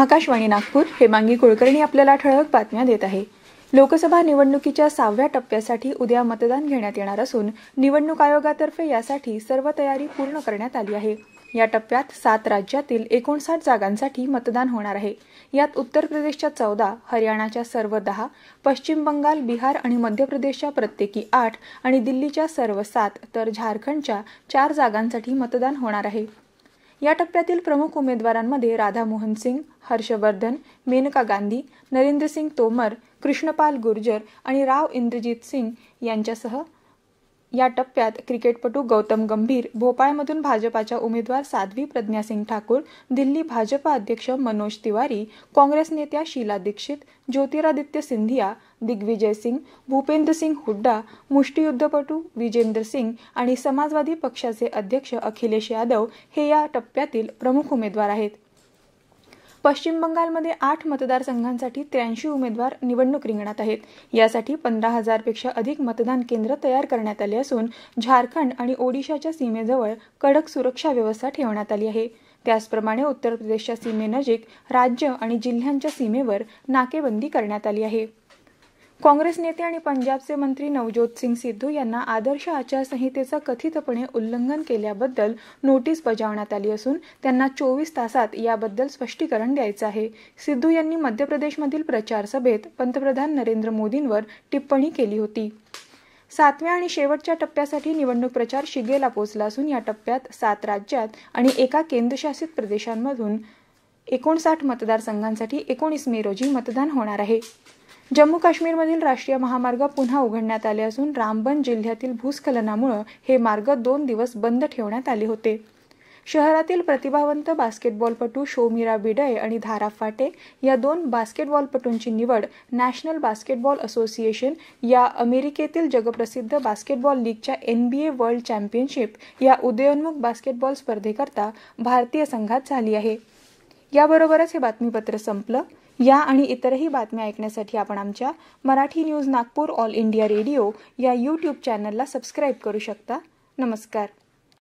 आकाशवाणी नागपूर हेमांगी कुलकर्णी आपल्याला ठळक बातम्या देत आहे लोकसभा निवडणुकीच्या सहाव्या टप्प्यासाठी उद्या मतदान घेण्यात येणार असून निवडणूक आयोगातर्फे यासाठी सर्व तयारी पूर्ण करण्यात आली आहे या टप्प्यात सात राज्यातील एकोणसाठ जागांसाठी मतदान होणार आहे यात उत्तर प्रदेशच्या चौदा हरियाणाच्या सर्व दहा पश्चिम बंगाल बिहार आणि मध्य प्रदेशच्या प्रत्येकी आठ आणि दिल्लीच्या सर्व सात तर झारखंडच्या चार जागांसाठी मतदान होणार आहे या टप्प्यातील प्रमुख उमेदवारांमध्ये राधामोहन सिंग हर्षवर्धन मेनका गांधी नरेंद्रसिंग तोमर कृष्णपाल गुर्जर आणि राव इंद्रजीत सिंग यांच्यासह या टप्प्यात क्रिकेटपटू गौतम गंभीर भोपाळमधून भाजपाच्या उमेदवार साध्वी प्रज्ञासिंग ठाकूर दिल्ली भाजपा अध्यक्ष मनोज तिवारी काँग्रेस नेत्या शीला दीक्षित ज्योतिरादित्य सिंधिया दिग्विजय सिंग भूपेंद्र सिंग हुड्डा मुष्टीयुद्धपटू विजेंद्र सिंग आणि समाजवादी पक्षाचे अध्यक्ष अखिलेश यादव हे या टप्प्यातील प्रमुख उमेदवार आहेत पश्चिम बंगालमध्ये आठ मतदारसंघांसाठी त्र्याऐंशी उमेदवार निवडणूक रिंगणात आहेत यासाठी पंधरा हजारपेक्षा अधिक मतदान केंद्र तयार करण्यात आले असून झारखंड आणि ओडिशाच्या सीमेजवळ कडक सुरक्षा व्यवस्था ठेवण्यात आली आहे त्याचप्रमाणे उत्तर प्रदेशच्या सीमेनजीक राज्य आणि जिल्ह्यांच्या सीमेवर नाकेबंदी करण्यात आली आहे काँग्रेस नेते आणि पंजाबचे मंत्री नवज्योत सिंग सिद्धू यांना आदर्श आचारसंहितेचं कथितपणे उल्लंघन केल्याबद्दल नोटीस बजावण्यात आली असून त्यांना चोवीस तासात याबद्दल स्पष्टीकरण द्यायचं आहे सिद्धू यांनी मध्य प्रदेशमधील प्रचारसभेत पंतप्रधान नरेंद्र मोदींवर टिप्पणी केली होती सातव्या आणि शेवटच्या टप्प्यासाठी निवडणूक प्रचार शिगेला पोचला असून या टप्प्यात सात राज्यात आणि एका केंद्रशासित प्रदेशांमधून एकोणसाठ मतदारसंघांसाठी एकोणीस मे रोजी मतदान होणार आहे जम्मू काश्मीरमधील राष्ट्रीय महामार्ग पुन्हा उघडण्यात आले असून रामबन जिल्ह्यातील भूस्खलनामुळे हे मार्ग दोन दिवस बंद ठेवण्यात आले होते शहरातील प्रतिभावंत बास्केटबॉलपटू शोमीरा बिडय आणि धारा फाटे या दोन बास्केटबॉलपटूंची निवड नॅशनल बास्केटबॉल असोसिएशन या अमेरिकेतील जगप्रसिद्ध बास्केटबॉल लीगच्या ए वर्ल्ड चॅम्पियनशिप या उदयोन्मुख बास्केटबॉल स्पर्धेकरता भारतीय संघात झाली आहे याबरोबरच हे बातमीपत्र संपलं या आणि इतरही बातम्या ऐकण्यासाठी आपण आमच्या Marathi news Nagpur All India Radio या यूट्यूब चॅनलला सबस्क्राईब करू शकता नमस्कार